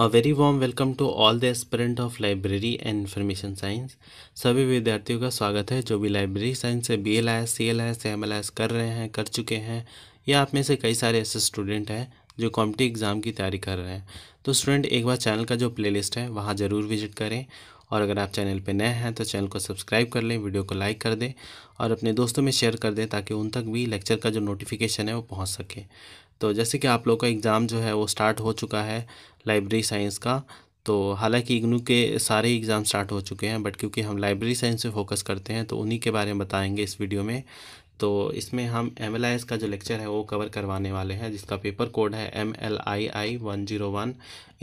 a very warm welcome to all the aspirant of library and information science सभी विद्यार्थियों का स्वागत है जो भी लाइब्रेरी साइंस से B L I S C L I S M L I S कर रहे हैं कर चुके हैं या आप में से कई सारे ऐसे स्टूडेंट हैं जो कॉम्पिटिव एग्ज़ाम की तैयारी कर रहे हैं तो स्टूडेंट एक बार चैनल का जो प्ले लिस्ट है वहाँ ज़रूर विजिट करें और अगर आप चैनल पर नए हैं तो चैनल को सब्सक्राइब कर लें वीडियो को लाइक कर दें और अपने दोस्तों में शेयर कर दें ताकि उन तक भी लेक्चर का जो नोटिफिकेशन है वो पहुँच सके तो जैसे कि आप लोग का एग्ज़ाम जो है वो स्टार्ट हो चुका है लाइब्रेरी साइंस का तो हालांकि इग्नू के सारे एग्ज़ाम स्टार्ट हो चुके हैं बट क्योंकि हम लाइब्रेरी साइंस से फोकस करते हैं तो उन्हीं के बारे में बताएंगे इस वीडियो में तो इसमें हम एम का जो लेक्चर है वो कवर करवाने वाले हैं जिसका पेपर कोड है M L I I one zero one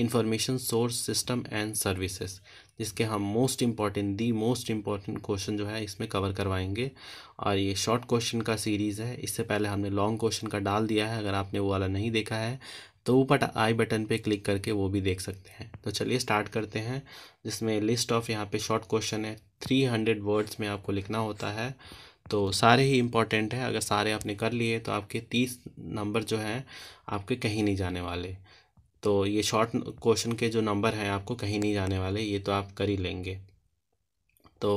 information source system and services जिसके हम most important the most important question जो है इसमें कवर करवाएंगे और ये शॉर्ट क्वेश्चन का सीरीज़ है इससे पहले हमने लॉन्ग क्वेश्चन का डाल दिया है अगर आपने वो वाला नहीं देखा है तो ऊपर आई बटन पे क्लिक करके वो भी देख सकते हैं तो चलिए स्टार्ट करते हैं जिसमें लिस्ट ऑफ यहाँ पे शॉर्ट क्वेश्चन है थ्री हंड्रेड वर्ड्स में आपको लिखना होता है तो सारे ही इम्पॉर्टेंट हैं अगर सारे आपने कर लिए तो आपके तीस नंबर जो हैं आपके कहीं नहीं जाने वाले तो ये शॉर्ट क्वेश्चन के जो नंबर हैं आपको कहीं नहीं जाने वाले ये तो आप कर ही लेंगे तो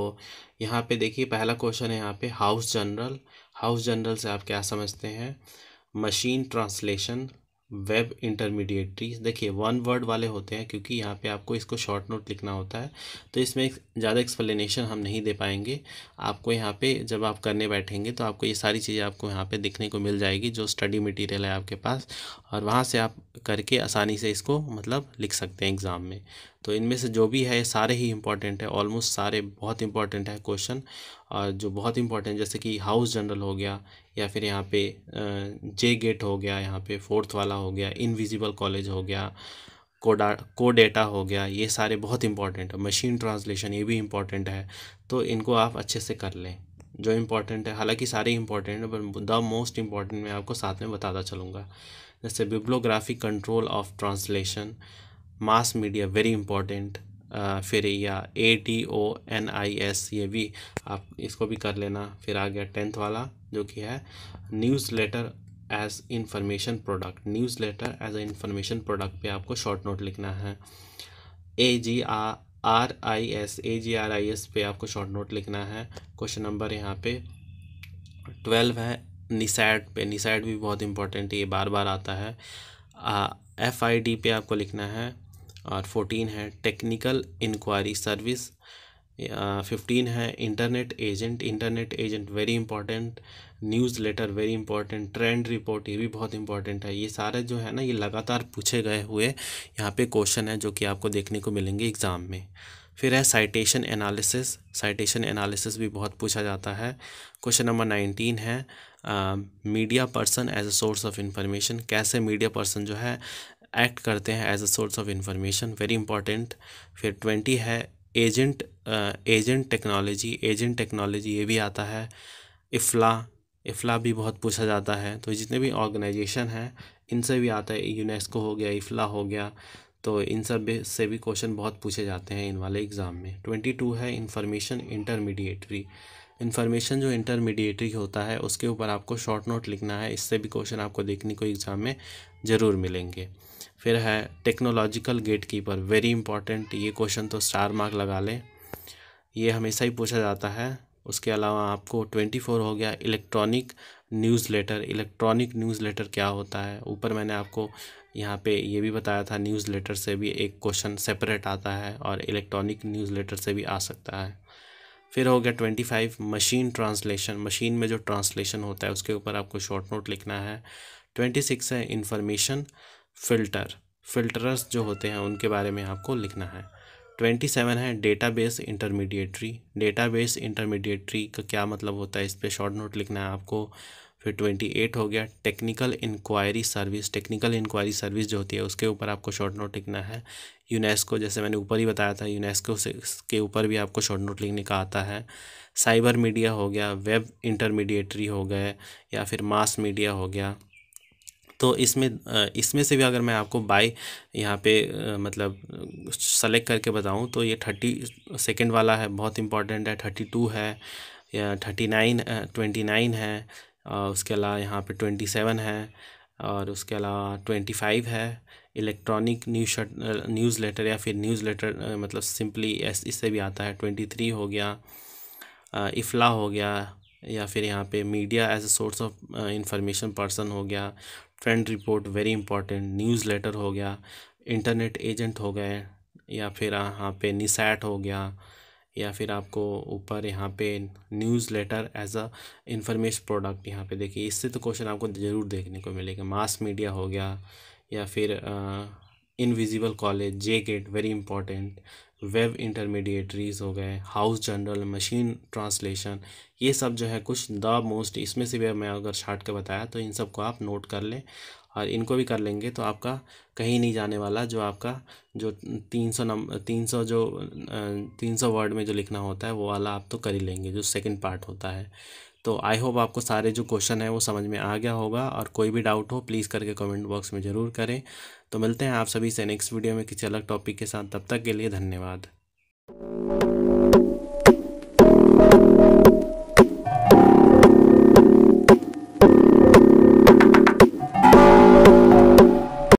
यहाँ पे देखिए पहला क्वेश्चन है यहाँ पे हाउस जनरल हाउस जनरल से आप क्या समझते हैं मशीन ट्रांसलेशन वेब इंटरमीडिएटरीज देखिए वन वर्ड वाले होते हैं क्योंकि यहाँ पे आपको इसको शॉर्ट नोट लिखना होता है तो इसमें ज़्यादा एक्सप्लेनेशन हम नहीं दे पाएंगे आपको यहाँ पे जब आप करने बैठेंगे तो आपको ये सारी चीज़ें आपको यहाँ पे दिखने को मिल जाएगी जो स्टडी मटेरियल है आपके पास और वहाँ से आप करके आसानी से इसको मतलब लिख सकते हैं एग्ज़ाम में तो इनमें से जो भी है सारे ही इंपॉर्टेंट है ऑलमोस्ट सारे बहुत इंपॉर्टेंट है क्वेश्चन जो बहुत इंपॉर्टेंट जैसे कि हाउस जनरल हो गया या फिर यहाँ पे जे गेट हो गया यहाँ पे फोर्थ वाला हो गया इनविजिबल कॉलेज हो गया कोडा को डेटा हो गया ये सारे बहुत इंपॉर्टेंट है मशीन ट्रांसलेशन ये भी इम्पॉर्टेंट है तो इनको आप अच्छे से कर लें जो इंपॉर्टेंट है हालांकि सारे इम्पॉर्टेंट हैं बट द मोस्ट इम्पॉर्टेंट मैं आपको साथ में बताता चलूँगा जैसे bibliography control of translation mass media very important फिर या A T O N I S ये भी आप इसको भी कर लेना फिर आ गया टेंथ वाला जो कि है news letter as information product news letter as a information product पे आपको शॉर्ट नोट लिखना है A G ah R I S A G R I S पे आपको शॉर्ट नोट लिखना है क्वेश्चन नंबर यहाँ पे ट्वेल्व है निसैड पे निसैड भी बहुत इंपॉर्टेंट है ये बार बार आता है एफ आई डी पे आपको लिखना है और फोर्टीन है टेक्निकल इंक्वायरी सर्विस फिफ्टीन है internet agent internet agent very important news letter very important trend report ये भी बहुत इंपॉर्टेंट है ये सारे जो है ना ये लगातार पूछे गए हुए यहाँ पे क्वेश्चन है जो कि आपको देखने को मिलेंगे एग्ज़ाम में फिर है साइटेशन एनालिसिस साइटेशन एनालिसिस भी बहुत पूछा जाता है क्वेश्चन नंबर नाइनटीन है media person as a source of information कैसे मीडिया पर्सन जो है एक्ट करते हैं as a source of information very important फिर ट्वेंटी है agent agent technology agent technology ये भी आता है इफ़ला इफ़ला भी बहुत पूछा जाता है तो जितने भी ऑर्गेनाइजेशन हैं इनसे भी आता है यूनेस्को हो गया इफ़ला हो गया तो इन सब से भी क्वेश्चन बहुत पूछे जाते हैं इन वाले एग्ज़ाम में ट्वेंटी टू है इन्फॉर्मेशन इंटरमीडिएटरी इन्फॉर्मेशन जो इंटरमीडिएटरी होता है उसके ऊपर आपको शॉर्ट नोट लिखना है इससे भी क्वेश्चन आपको देखने को एग्ज़ाम में ज़रूर मिलेंगे फिर है technological gate keeper very important ये क्वेश्चन तो स्टार मार्क लगा लें ये हमेशा ही पूछा जाता है उसके अलावा आपको ट्वेंटी फोर हो गया electronic news letter electronic news letter क्या होता है ऊपर मैंने आपको यहाँ पे ये भी बताया था न्यूज़ लेटर से भी एक क्वेश्चन सेपरेट आता है और इलेक्ट्रॉनिक न्यूज़ लेटर से भी आ सकता है फिर हो गया twenty five machine translation machine में जो ट्रांसलेशन होता है उसके ऊपर आपको शॉर्ट नोट लिखना है ट्वेंटी सिक्स है इन्फॉर्मेशन फिल्टर फिल्टरस जो होते हैं उनके बारे में आपको लिखना है ट्वेंटी सेवन है डेटाबेस इंटरमीडिएटरी डेटाबेस इंटरमीडिएटरी का क्या मतलब होता है इस पर शॉर्ट नोट लिखना है आपको फिर ट्वेंटी एट हो गया technical inquiry service technical inquiry service जो होती है उसके ऊपर आपको शॉर्ट नोट लिखना है यूनेस्को जैसे मैंने ऊपर ही बताया था यूनेस्को से के ऊपर भी आपको शॉर्ट नोट लिखने का आता है साइबर मीडिया हो गया वेब इंटरमीडिएटरी हो गए या फिर मास मीडिया हो गया तो इसमें इसमें से भी अगर मैं आपको बाई यहाँ पे मतलब सेलेक्ट करके बताऊँ तो ये थर्टी सेकेंड वाला है बहुत इंपॉर्टेंट है थर्टी टू है या थर्टी नाइन ट्वेंटी नाइन है और उसके अलावा यहाँ पे ट्वेंटी सेवन है और उसके अलावा ट्वेंटी फाइव है इलेक्ट्रॉनिक न्यूज न्यूज़ लेटर या फिर न्यूज़ लेटर मतलब सिंपली इससे भी आता है ट्वेंटी थ्री हो गया इफ़ला हो गया या फिर यहाँ पे media as a source of information person हो गया trend report very important news letter हो गया इंटरनेट एजेंट हो गए या फिर यहाँ पे निसैट हो गया या फिर आपको ऊपर यहाँ पे news letter as a information product यहाँ पे देखिए इससे तो क्वेश्चन आपको ज़रूर देखने को मिलेगा मास मीडिया हो गया या फिर uh, invisible college J gate very important web intermediaries हो गए हाउस जनरल मशीन ट्रांसलेशन ये सब जो है कुछ द मोस्ट इसमें से भी मैं अगर शार्ट के बताया तो इन सब को आप नोट कर लें और इनको भी कर लेंगे तो आपका कहीं नहीं जाने वाला जो आपका जो तीन सौ नंबर तीन सौ जो तीन सौ वर्ड में जो लिखना होता है वो वाला आप तो कर ही लेंगे जो सेकंड पार्ट होता है तो आई होप आपको सारे जो क्वेश्चन है वो समझ में आ गया होगा और कोई भी डाउट हो प्लीज़ करके कमेंट बॉक्स में ज़रूर करें तो मिलते हैं आप सभी से नेक्स्ट वीडियो में किसी अलग टॉपिक के साथ तब तक के लिए धन्यवाद